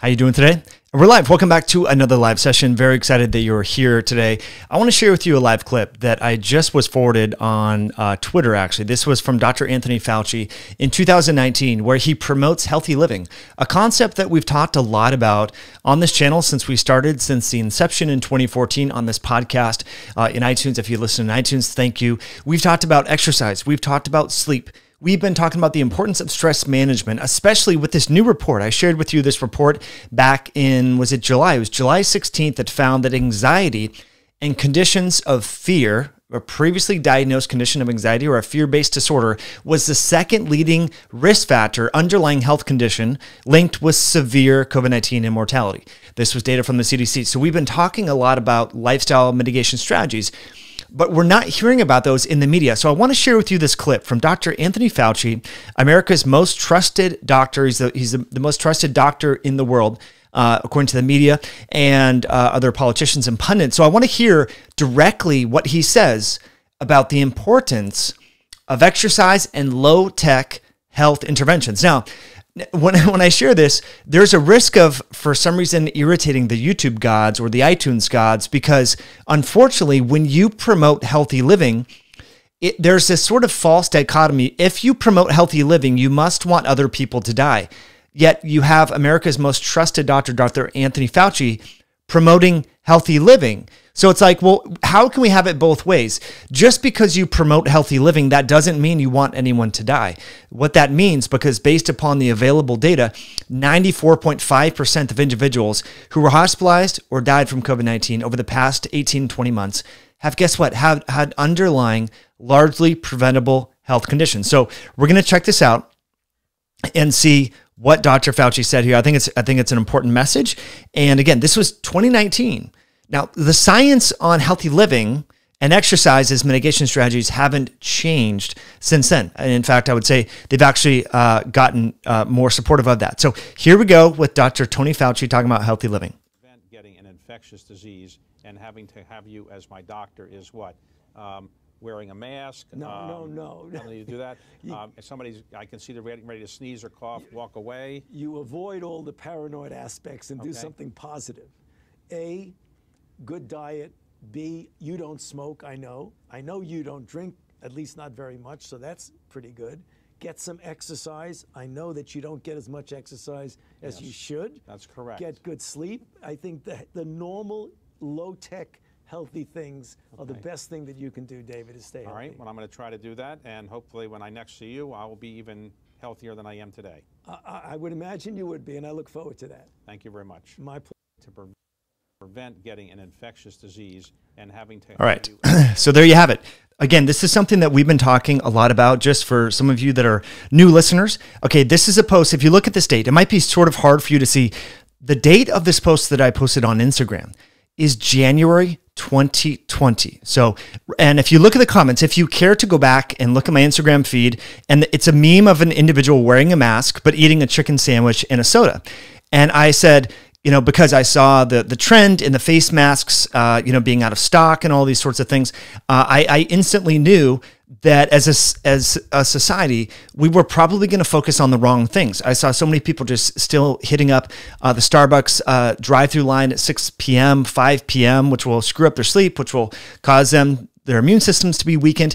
How you doing today? We're live. Welcome back to another live session. Very excited that you're here today. I want to share with you a live clip that I just was forwarded on uh, Twitter, actually. This was from Dr. Anthony Fauci in 2019, where he promotes healthy living, a concept that we've talked a lot about on this channel since we started, since the inception in 2014 on this podcast uh, in iTunes. If you listen in iTunes, thank you. We've talked about exercise, we've talked about sleep. We've been talking about the importance of stress management, especially with this new report. I shared with you this report back in, was it July? It was July 16th that found that anxiety and conditions of fear, a previously diagnosed condition of anxiety or a fear based disorder, was the second leading risk factor underlying health condition linked with severe COVID 19 immortality. mortality. This was data from the CDC. So we've been talking a lot about lifestyle mitigation strategies but we're not hearing about those in the media. So I want to share with you this clip from Dr. Anthony Fauci, America's most trusted doctor. He's the, he's the, the most trusted doctor in the world. Uh, according to the media and uh, other politicians and pundits. So I want to hear directly what he says about the importance of exercise and low tech health interventions. Now, when, when I share this, there's a risk of, for some reason, irritating the YouTube gods or the iTunes gods, because unfortunately, when you promote healthy living, it, there's this sort of false dichotomy. If you promote healthy living, you must want other people to die. Yet you have America's most trusted doctor, Dr. Anthony Fauci, promoting healthy living. So it's like, well, how can we have it both ways? Just because you promote healthy living, that doesn't mean you want anyone to die. What that means, because based upon the available data, 94.5% of individuals who were hospitalized or died from COVID 19 over the past 18, 20 months have, guess what, have had underlying largely preventable health conditions. So we're going to check this out and see what Dr. Fauci said here. I think it's I think it's an important message. And again, this was 2019. Now, the science on healthy living and exercise as mitigation strategies haven't changed since then. And in fact, I would say they've actually uh, gotten uh, more supportive of that. So here we go with Dr. Tony Fauci talking about healthy living. Getting an infectious disease and having to have you as my doctor is what? Um, wearing a mask. No, um, no, no. no. need to do that. you, um, if somebody's, I can see they're getting ready to sneeze or cough, you, walk away. You avoid all the paranoid aspects and okay. do something positive. A, good diet. B, you don't smoke, I know. I know you don't drink, at least not very much, so that's pretty good. Get some exercise. I know that you don't get as much exercise as yes, you should. That's correct. Get good sleep. I think that the normal low tech healthy things okay. are the best thing that you can do, David, is stay healthy. All right, well, I'm going to try to do that, and hopefully when I next see you, I will be even healthier than I am today. I would imagine you would be, and I look forward to that. Thank you very much. My pleasure. To pre prevent getting an infectious disease and having to. All right, so there you have it. Again, this is something that we've been talking a lot about just for some of you that are new listeners. Okay, this is a post. If you look at this date, it might be sort of hard for you to see the date of this post that I posted on Instagram is January 2020. So, and if you look at the comments, if you care to go back and look at my Instagram feed, and it's a meme of an individual wearing a mask but eating a chicken sandwich and a soda. And I said, you know, because I saw the the trend in the face masks, uh, you know, being out of stock and all these sorts of things, uh, I, I instantly knew that as a, as a society, we were probably going to focus on the wrong things. I saw so many people just still hitting up uh, the Starbucks uh, drive-through line at 6 p.m., 5 p.m., which will screw up their sleep, which will cause them their immune systems to be weakened.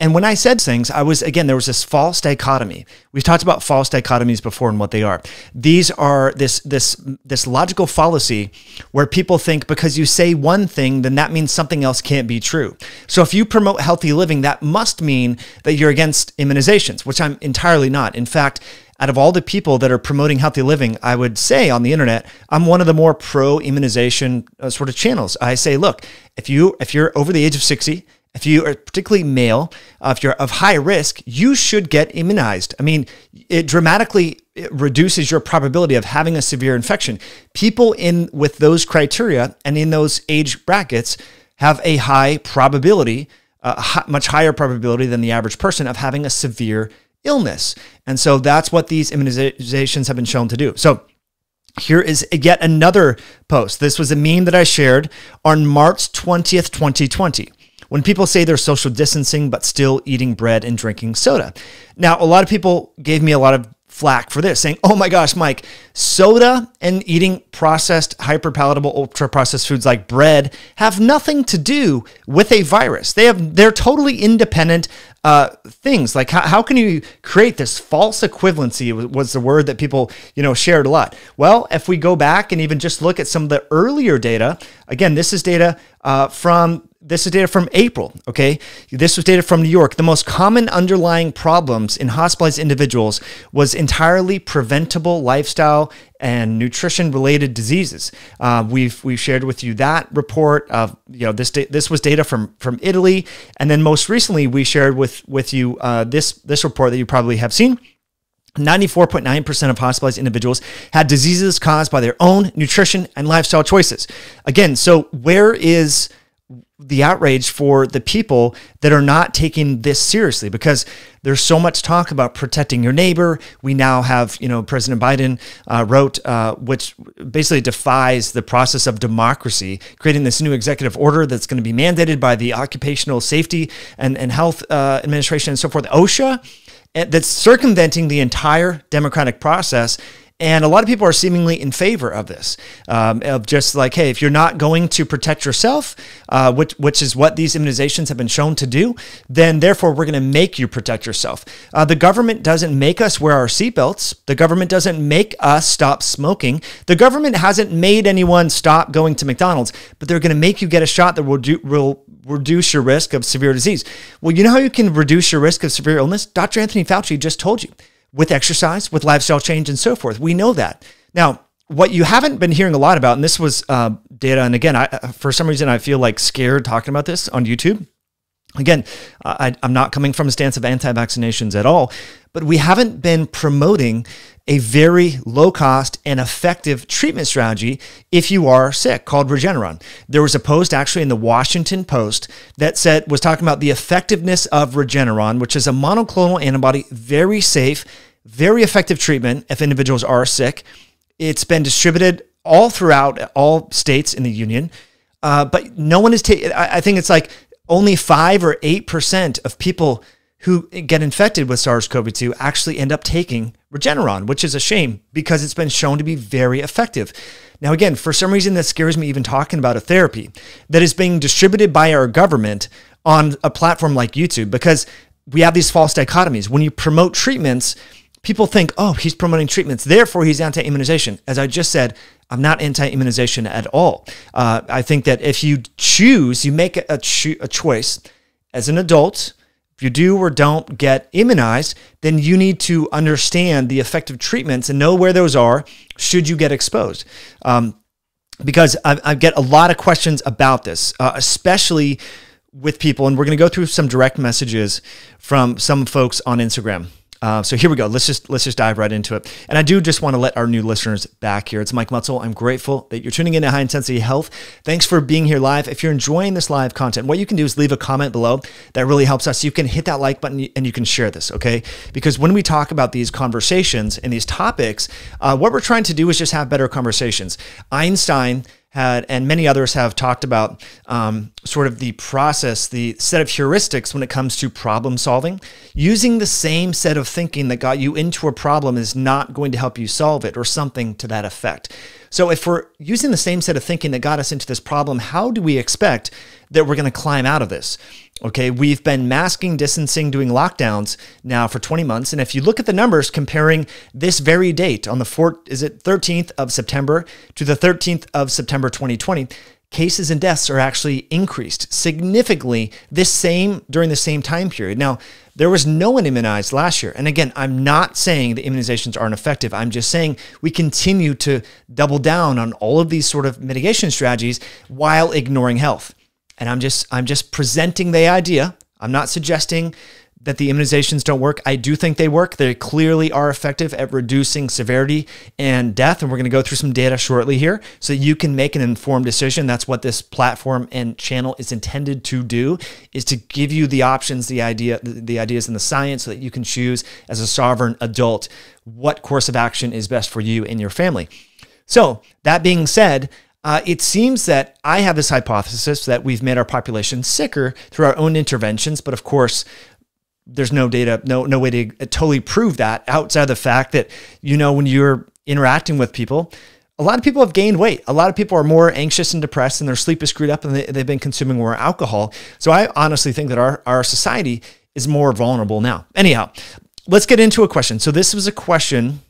And when I said things, I was, again, there was this false dichotomy. We've talked about false dichotomies before and what they are. These are this, this, this logical fallacy where people think because you say one thing, then that means something else can't be true. So if you promote healthy living, that must mean that you're against immunizations, which I'm entirely not. In fact, out of all the people that are promoting healthy living, I would say on the internet, I'm one of the more pro immunization uh, sort of channels. I say, look, if you if you're over the age of 60, if you are particularly male, uh, if you're of high risk, you should get immunized. I mean, it dramatically it reduces your probability of having a severe infection. People in with those criteria and in those age brackets have a high probability, uh, much higher probability than the average person of having a severe illness. And so that's what these immunizations have been shown to do. So here is yet another post. This was a meme that I shared on March 20th, 2020 when people say they're social distancing but still eating bread and drinking soda. Now, a lot of people gave me a lot of flack for this, saying, oh my gosh, Mike, soda and eating processed, hyperpalatable, ultra processed foods like bread have nothing to do with a virus. They have, they're totally independent uh, things. Like how, how can you create this false equivalency was the word that people, you know, shared a lot. Well, if we go back and even just look at some of the earlier data, again, this is data uh, from this is data from April, okay? This was data from New York. The most common underlying problems in hospitalized individuals was entirely preventable lifestyle and nutrition related diseases. Uh, we've we've shared with you that report of you know this this was data from from Italy, and then most recently we shared with with you uh, this this report that you probably have seen. 94.9% of hospitalized individuals had diseases caused by their own nutrition and lifestyle choices. Again, so where is the outrage for the people that are not taking this seriously because there's so much talk about protecting your neighbor. We now have, you know, President Biden uh, wrote, uh, which basically defies the process of democracy, creating this new executive order that's going to be mandated by the Occupational Safety and, and Health uh, Administration and so forth, OSHA, that's circumventing the entire democratic process and a lot of people are seemingly in favor of this, um, of just like, hey, if you're not going to protect yourself, uh, which, which is what these immunizations have been shown to do, then therefore we're going to make you protect yourself. Uh, the government doesn't make us wear our seatbelts. The government doesn't make us stop smoking. The government hasn't made anyone stop going to McDonald's, but they're going to make you get a shot that will do will reduce your risk of severe disease. Well, you know how you can reduce your risk of severe illness? Dr. Anthony Fauci just told you with exercise, with lifestyle change, and so forth. We know that. Now, what you haven't been hearing a lot about, and this was uh, data, and again, I, uh, for some reason, I feel like scared talking about this on YouTube. Again, I, am not coming from a stance of anti vaccinations at all, but we haven't been promoting a very low cost and effective treatment strategy if you are sick called Regeneron. There was a post actually in the Washington Post that said, was talking about the effectiveness of Regeneron, which is a monoclonal antibody, very safe, very effective treatment if individuals are sick. It's been distributed all throughout all states in the union. Uh, but no one is taking, I think it's like only 5 or 8% of people who get infected with SARS CoV 2 actually end up taking Regeneron, which is a shame because it's been shown to be very effective. Now, again, for some reason, that scares me even talking about a therapy that is being distributed by our government on a platform like YouTube because we have these false dichotomies. When you promote treatments, people think, oh, he's promoting treatments, therefore he's anti immunization. As I just said, I'm not anti immunization at all. Uh, I think that if you choose, you make a, cho a choice as an adult, if you do or don't get immunized, then you need to understand the effective treatments and know where those are should you get exposed. Um, because I, I, get a lot of questions about this, uh, especially with people, and we're going to go through some direct messages from some folks on Instagram. Uh, so here we go. Let's just let's just dive right into it. And I do just want to let our new listeners back here. It's Mike Mutzel. I'm grateful that you're tuning in to High Intensity Health. Thanks for being here live. If you're enjoying this live content, what you can do is leave a comment below. That really helps us. You can hit that like button and you can share this, okay? Because when we talk about these conversations and these topics, uh, what we're trying to do is just have better conversations. Einstein had, and many others have talked about um, sort of the process, the set of heuristics when it comes to problem solving. Using the same set of thinking that got you into a problem is not going to help you solve it, or something to that effect. So, if we're using the same set of thinking that got us into this problem, how do we expect that we're going to climb out of this? Okay, we've been masking, distancing, doing lockdowns now for 20 months. And if you look at the numbers comparing this very date on the fourth, is it 13th of September to the 13th of September 2020, cases and deaths are actually increased significantly this same during the same time period. Now, there was no one immunized last year. And again, I'm not saying the immunizations aren't effective. I'm just saying we continue to double down on all of these sort of mitigation strategies while ignoring health. And I'm just I'm just presenting the idea. I'm not suggesting that the immunizations don't work. I do think they work. They clearly are effective at reducing severity and death. And we're going to go through some data shortly here so you can make an informed decision. That's what this platform and channel is intended to do is to give you the options, the idea, the ideas and the science so that you can choose as a sovereign adult what course of action is best for you and your family. So that being said, uh, it seems that I have this hypothesis that we've made our population sicker through our own interventions, but of course, there's no data, no no way to totally prove that outside of the fact that you know when you're interacting with people, a lot of people have gained weight. A lot of people are more anxious and depressed, and their sleep is screwed up, and they, they've been consuming more alcohol. So I honestly think that our our society is more vulnerable now. Anyhow, let's get into a question. So this was a question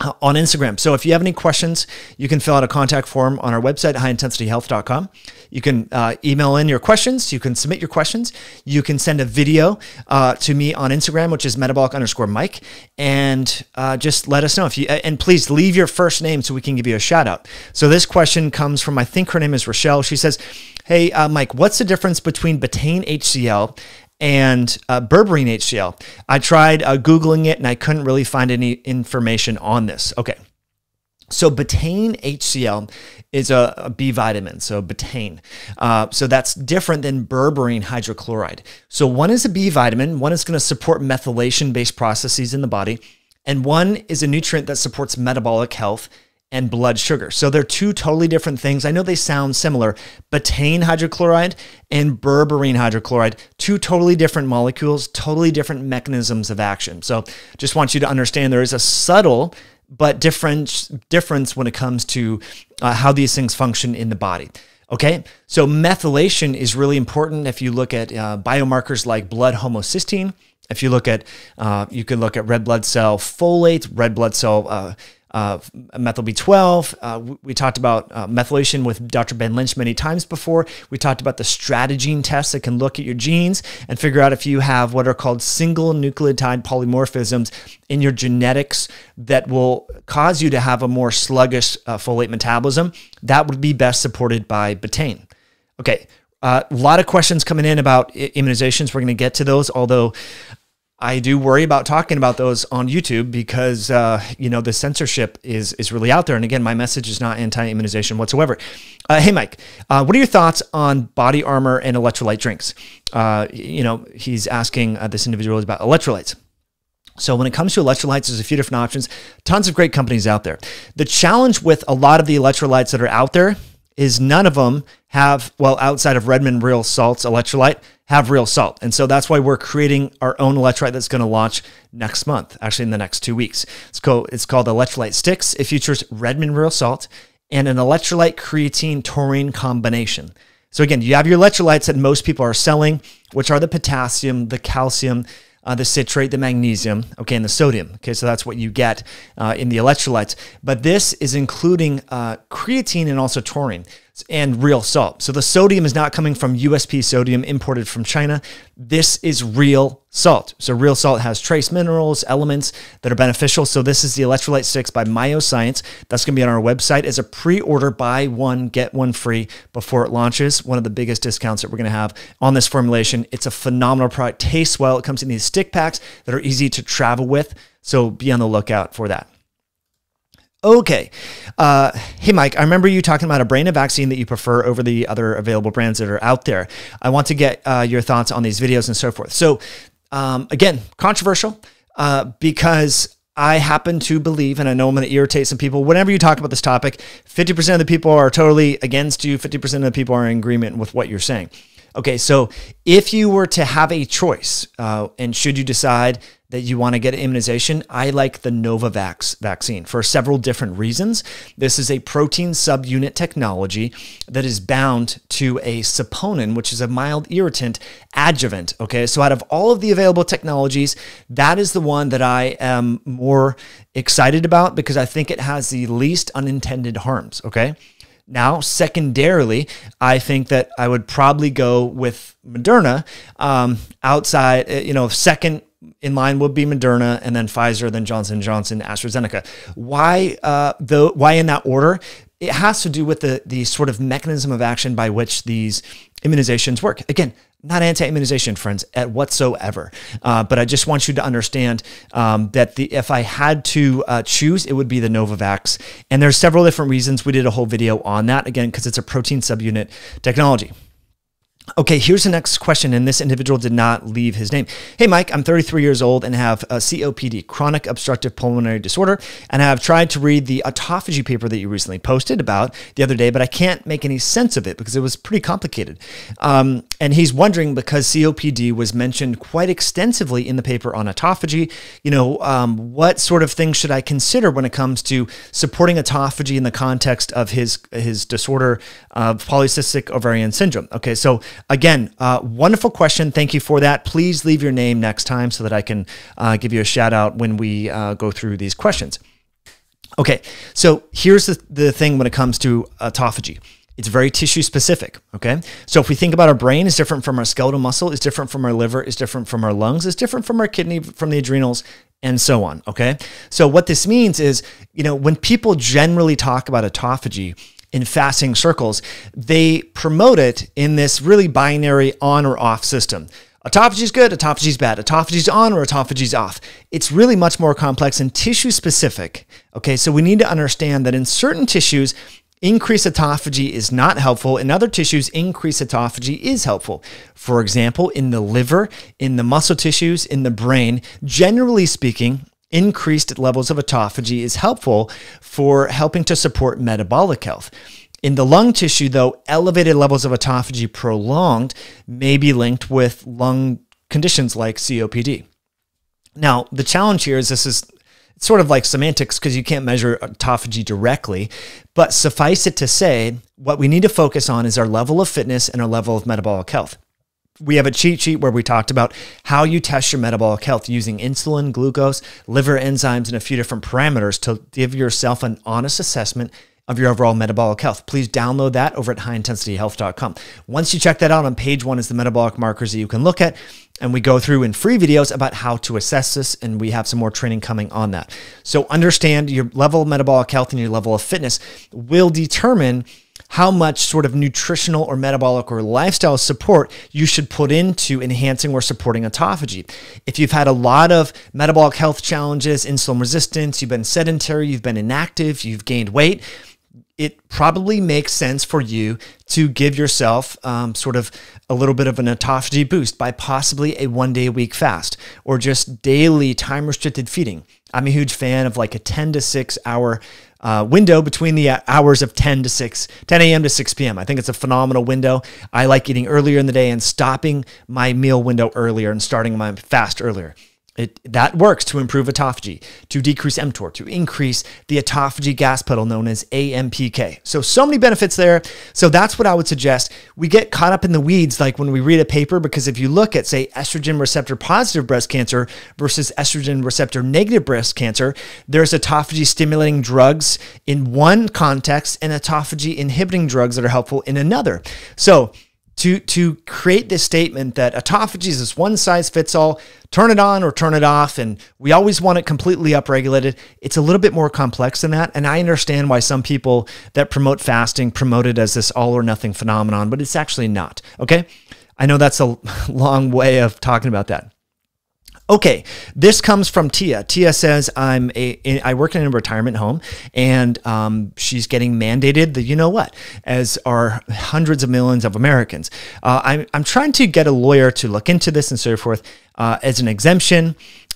uh, on Instagram. So if you have any questions, you can fill out a contact form on our website, highintensityhealth.com. You can uh, email in your questions. You can submit your questions. You can send a video uh, to me on Instagram, which is metabolic underscore Mike, and uh, just let us know if you. And please leave your first name so we can give you a shout out. So this question comes from I think her name is Rochelle. She says, "Hey uh, Mike, what's the difference between betaine HCl and uh, berberine HCl. I tried uh, Googling it and I couldn't really find any information on this. Okay. So betaine HCl is a, a B vitamin, so betaine. Uh, so that's different than berberine hydrochloride. So one is a B vitamin, one is going to support methylation-based processes in the body, and one is a nutrient that supports metabolic health and blood sugar. So they're two totally different things. I know they sound similar. Betaine hydrochloride and berberine hydrochloride, two totally different molecules, totally different mechanisms of action. So just want you to understand there is a subtle but different difference when it comes to uh, how these things function in the body. Okay, so methylation is really important if you look at uh, biomarkers like blood homocysteine. If you look at, uh, you can look at red blood cell folate, red blood cell uh, uh, methyl B12. Uh, we talked about uh, methylation with Dr. Ben Lynch many times before. We talked about the strategene test that can look at your genes and figure out if you have what are called single nucleotide polymorphisms in your genetics that will cause you to have a more sluggish uh, folate metabolism. That would be best supported by betaine. Okay, uh, a lot of questions coming in about immunizations. We're going to get to those, although I do worry about talking about those on YouTube because uh, you know the censorship is is really out there. And again, my message is not anti-immunization whatsoever. Uh, hey, Mike, uh, what are your thoughts on body armor and electrolyte drinks? Uh, you know, he's asking uh, this individual about electrolytes. So when it comes to electrolytes, there's a few different options. Tons of great companies out there. The challenge with a lot of the electrolytes that are out there is none of them have, well, outside of Redmond Real Salt's electrolyte, have real salt. And so that's why we're creating our own electrolyte that's going to launch next month, actually in the next two weeks. It's called, it's called Electrolyte Sticks. It features Redmond Real Salt and an electrolyte creatine taurine combination. So again, you have your electrolytes that most people are selling, which are the potassium, the calcium, uh, the citrate, the magnesium, okay, and the sodium. Okay, so that's what you get uh, in the electrolytes. But this is including uh, creatine and also taurine and real salt. So the sodium is not coming from USP sodium imported from China. This is real salt. So real salt has trace minerals, elements that are beneficial. So this is the Electrolyte 6 by MyoScience. That's going to be on our website as a pre-order, buy one, get one free before it launches. One of the biggest discounts that we're going to have on this formulation. It's a phenomenal product. Tastes well. It comes in these stick packs that are easy to travel with. So be on the lookout for that. Okay. Uh, hey, Mike, I remember you talking about a brand of vaccine that you prefer over the other available brands that are out there. I want to get uh, your thoughts on these videos and so forth. So, um, again, controversial uh, because I happen to believe, and I know I'm going to irritate some people. Whenever you talk about this topic, 50% of the people are totally against you, 50% of the people are in agreement with what you're saying. Okay, so if you were to have a choice, uh, and should you decide that you want to get immunization, I like the Novavax vaccine for several different reasons. This is a protein subunit technology that is bound to a saponin, which is a mild irritant adjuvant. Okay, so out of all of the available technologies, that is the one that I am more excited about because I think it has the least unintended harms. Okay. Now, secondarily, I think that I would probably go with Moderna um, outside, eh, you know, second in line would be Moderna and then Pfizer, then Johnson Johnson, AstraZeneca. Why uh, the why in that order? it has to do with the, the sort of mechanism of action by which these immunizations work. Again, not anti-immunization, friends, at whatsoever. Uh, but I just want you to understand um, that the, if I had to uh, choose, it would be the Novavax. And there's several different reasons. We did a whole video on that, again, because it's a protein subunit technology. Okay, here's the next question, and this individual did not leave his name. Hey, Mike, I'm 33 years old and have COPD, chronic obstructive pulmonary disorder, and I have tried to read the autophagy paper that you recently posted about the other day, but I can't make any sense of it because it was pretty complicated. Um, and he's wondering because COPD was mentioned quite extensively in the paper on autophagy, you know, um, what sort of things should I consider when it comes to supporting autophagy in the context of his his disorder of polycystic ovarian syndrome? Okay, so Again, uh, wonderful question. Thank you for that. Please leave your name next time so that I can uh, give you a shout out when we uh, go through these questions. Okay, so here's the, the thing when it comes to autophagy. It's very tissue specific. Okay. So if we think about our brain is different from our skeletal muscle, is different from our liver, is different from our lungs, is different from our kidney, from the adrenals, and so on. Okay. So what this means is, you know, when people generally talk about autophagy, in fasting circles, they promote it in this really binary on or off system. Autophagy is good, autophagy is bad, autophagy is on or autophagy is off. It's really much more complex and tissue specific. Okay, so we need to understand that in certain tissues, increased autophagy is not helpful. In other tissues, increased autophagy is helpful. For example, in the liver, in the muscle tissues, in the brain, generally speaking, increased levels of autophagy is helpful for helping to support metabolic health. In the lung tissue, though, elevated levels of autophagy prolonged may be linked with lung conditions like COPD. Now, the challenge here is this is sort of like semantics because you can't measure autophagy directly, but suffice it to say, what we need to focus on is our level of fitness and our level of metabolic health we have a cheat sheet where we talked about how you test your metabolic health using insulin, glucose, liver enzymes, and a few different parameters to give yourself an honest assessment of your overall metabolic health. Please download that over at highintensityhealth.com. Once you check that out, on page one is the metabolic markers that you can look at. And we go through in free videos about how to assess this, and we have some more training coming on that. So understand your level of metabolic health and your level of fitness will determine how much sort of nutritional or metabolic or lifestyle support you should put into enhancing or supporting autophagy. If you've had a lot of metabolic health challenges, insulin resistance, you've been sedentary, you've been inactive, you've gained weight, it probably makes sense for you to give yourself um, sort of a little bit of an autophagy boost by possibly a one day a week fast or just daily time restricted feeding. I'm a huge fan of like a 10 to 6 hour uh, window between the uh, hours of 10 to 6, 10 a.m. to 6 p.m. I think it's a phenomenal window. I like eating earlier in the day and stopping my meal window earlier and starting my fast earlier. It, that works to improve autophagy, to decrease mTOR, to increase the autophagy gas pedal known as AMPK. So, so many benefits there. So, that's what I would suggest. We get caught up in the weeds like when we read a paper, because if you look at, say, estrogen receptor positive breast cancer versus estrogen receptor negative breast cancer, there's autophagy stimulating drugs in one context and autophagy inhibiting drugs that are helpful in another. So, to to create this statement that autophagy is this one size fits all turn it on or turn it off and we always want it completely upregulated it's a little bit more complex than that and i understand why some people that promote fasting promote it as this all or nothing phenomenon but it's actually not okay i know that's a long way of talking about that Okay, this comes from Tia. Tia says, "I'm a I work in a retirement home, and um, she's getting mandated That you know what, as are hundreds of millions of Americans. Uh, I'm I'm trying to get a lawyer to look into this and so forth uh, as an exemption."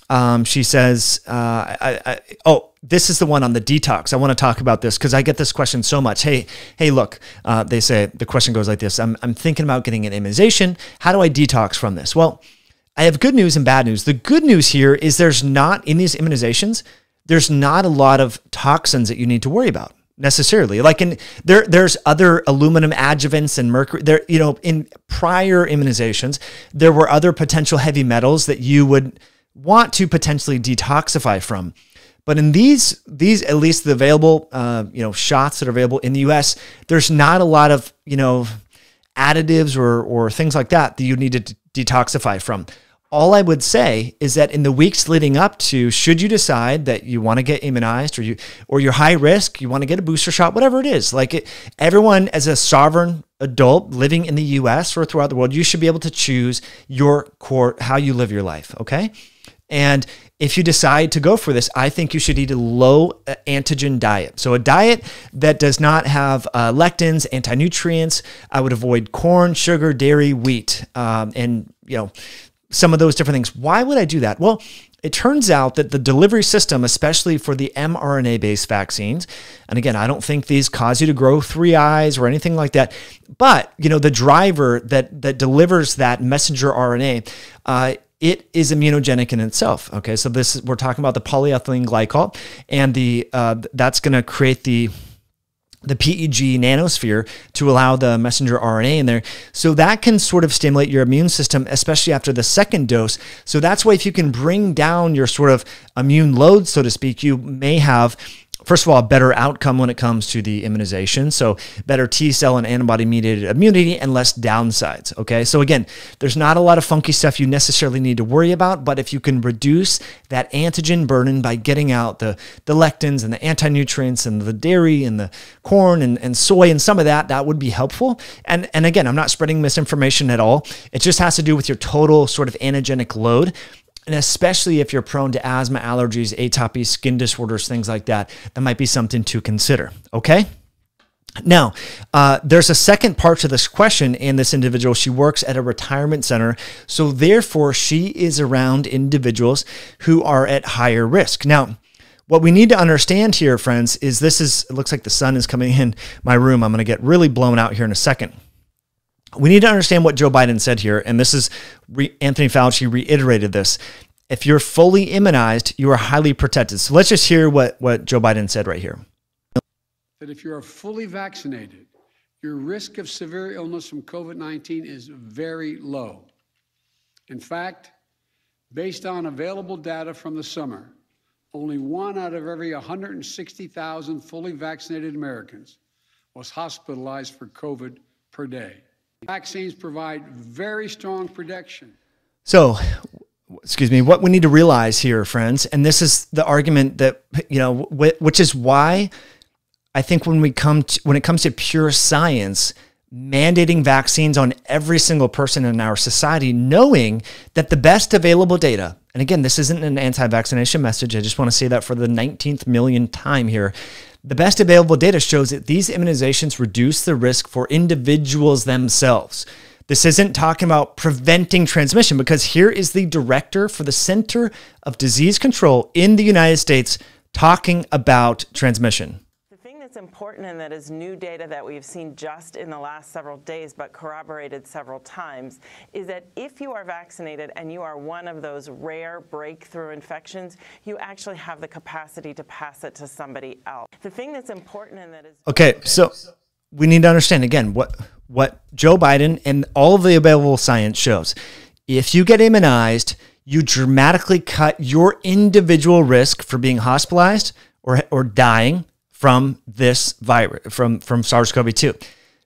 Um, she says, uh, I, I, "Oh, this is the one on the detox. I want to talk about this because I get this question so much. Hey, hey, look, uh, they say the question goes like this: I'm, I'm thinking about getting an immunization. How do I detox from this? Well, I have good news and bad news. The good news here is there's not, in these immunizations, there's not a lot of toxins that you need to worry about necessarily. Like in there, there's other aluminum adjuvants and mercury. There, you know, in prior immunizations, there were other potential heavy metals that you would want to potentially detoxify from. But in these, these at least the available, uh, you know, shots that are available in the U.S., there's not a lot of you know additives or or things like that that you need to detoxify from all I would say is that in the weeks leading up to, should you decide that you want to get immunized or you or you're high risk, you want to get a booster shot, whatever it is, like it, everyone as a sovereign adult living in the U.S. or throughout the world, you should be able to choose your core how you live your life. Okay, and if you decide to go for this, I think you should eat a low uh, antigen diet. So, a diet that does not have uh, lectins, anti nutrients. I would avoid corn, sugar, dairy, wheat, um, and you know some of those different things. Why would I do that? Well, it turns out that the delivery system, especially for the mRNA based vaccines, and again, I don't think these cause you to grow three eyes or anything like that, but you know, the driver that that delivers that messenger RNA, uh, it is immunogenic in itself. Okay, so this we're talking about the polyethylene glycol, and the uh, that's going to create the the PEG nanosphere to allow the messenger RNA in there. So that can sort of stimulate your immune system, especially after the second dose. So that's why if you can bring down your sort of immune load, so to speak, you may have first of all, a better outcome when it comes to the immunization. So, better T cell and antibody mediated immunity and less downsides. Okay. So, again, there's not a lot of funky stuff you necessarily need to worry about, but if you can reduce that antigen burden by getting out the, the lectins and the anti nutrients and the dairy and the corn and, and soy and some of that, that would be helpful. And, and again, I'm not spreading misinformation at all. It just has to do with your total sort of antigenic load. And especially if you're prone to asthma, allergies, atopy, skin disorders, things like that, that might be something to consider. Okay? Now, uh, there's a second part to this question, and this individual, she works at a retirement center. So, therefore, she is around individuals who are at higher risk. Now, what we need to understand here, friends, is this is, it looks like the sun is coming in my room. I'm going to get really blown out here in a second we need to understand what Joe Biden said here, and this is re- Anthony Fauci reiterated this. If you're fully immunized, you are highly protected. So let's just hear what, what Joe Biden said right here. That if you are fully vaccinated, your risk of severe illness from COVID 19 is very low. In fact, based on available data from the summer, only one out of every 160,000 fully vaccinated Americans was hospitalized for COVID per day. Vaccines provide very strong protection. So, excuse me, what we need to realize here, friends, and this is the argument that, you know, which is why I think when we come to, when it comes to pure science, mandating vaccines on every single person in our society, knowing that the best available data, and again, this isn't an anti vaccination message. I just want to say that for the 19th million time here. The best available data shows that these immunizations reduce the risk for individuals themselves. This isn't talking about preventing transmission because here is the director for the Center of Disease Control in the United States talking about transmission important and that is new data that we've seen just in the last several days, but corroborated several times, is that if you are vaccinated and you are one of those rare breakthrough infections, you actually have the capacity to pass it to somebody else. The thing that's important and that is okay. So we need to understand again what what Joe Biden and all of the available science shows. If you get immunized, you dramatically cut your individual risk for being hospitalized or, or dying from this virus, from, from SARS CoV 2.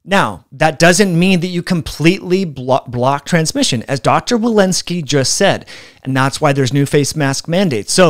Now, that doesn't mean that you completely block, block transmission, as Dr. Walensky just said. And that's why there's new face mask mandates. So,